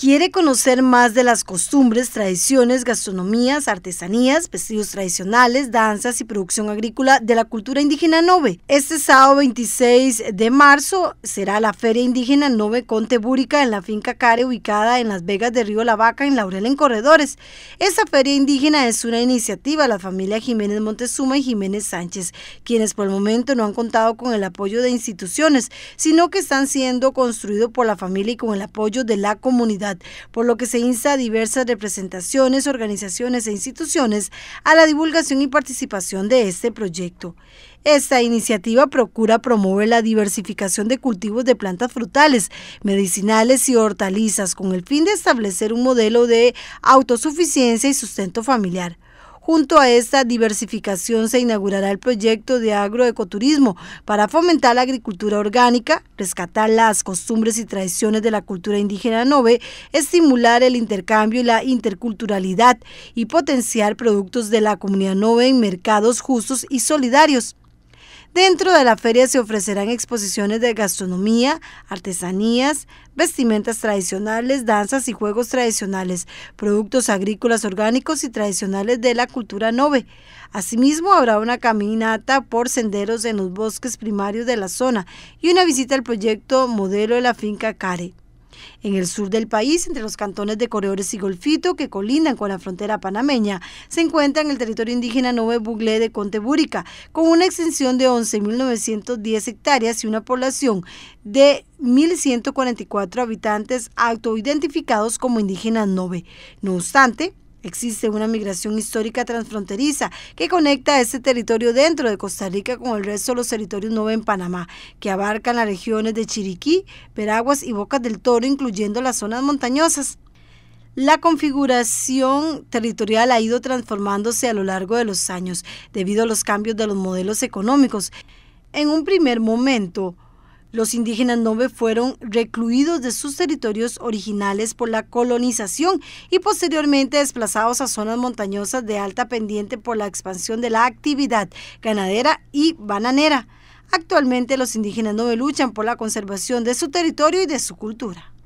quiere conocer más de las costumbres, tradiciones, gastronomías, artesanías, vestidos tradicionales, danzas y producción agrícola de la cultura indígena Nove. Este sábado 26 de marzo será la Feria Indígena Nove Conte Búrica en la finca Care ubicada en Las Vegas de Río La Vaca en Laurel en Corredores. esa feria indígena es una iniciativa de la familia Jiménez Montezuma y Jiménez Sánchez, quienes por el momento no han contado con el apoyo de instituciones, sino que están siendo construidos por la familia y con el apoyo de la comunidad por lo que se insta a diversas representaciones, organizaciones e instituciones a la divulgación y participación de este proyecto. Esta iniciativa procura promover la diversificación de cultivos de plantas frutales, medicinales y hortalizas con el fin de establecer un modelo de autosuficiencia y sustento familiar. Junto a esta diversificación se inaugurará el proyecto de agroecoturismo para fomentar la agricultura orgánica, rescatar las costumbres y tradiciones de la cultura indígena nove, estimular el intercambio y la interculturalidad y potenciar productos de la comunidad nove en mercados justos y solidarios. Dentro de la feria se ofrecerán exposiciones de gastronomía, artesanías, vestimentas tradicionales, danzas y juegos tradicionales, productos agrícolas orgánicos y tradicionales de la cultura nove. Asimismo, habrá una caminata por senderos en los bosques primarios de la zona y una visita al proyecto modelo de la finca Care. En el sur del país, entre los cantones de Correores y Golfito, que colindan con la frontera panameña, se encuentra en el territorio indígena Nove Buglé de Contebúrica, con una extensión de 11.910 hectáreas y una población de 1.144 habitantes autoidentificados como indígenas Nove. No obstante, Existe una migración histórica transfronteriza que conecta ese territorio dentro de Costa Rica con el resto de los territorios nuevos en Panamá, que abarcan las regiones de Chiriquí, Veraguas y Bocas del Toro, incluyendo las zonas montañosas. La configuración territorial ha ido transformándose a lo largo de los años debido a los cambios de los modelos económicos. En un primer momento, los indígenas Nove fueron recluidos de sus territorios originales por la colonización y posteriormente desplazados a zonas montañosas de alta pendiente por la expansión de la actividad ganadera y bananera. Actualmente los indígenas Nove luchan por la conservación de su territorio y de su cultura.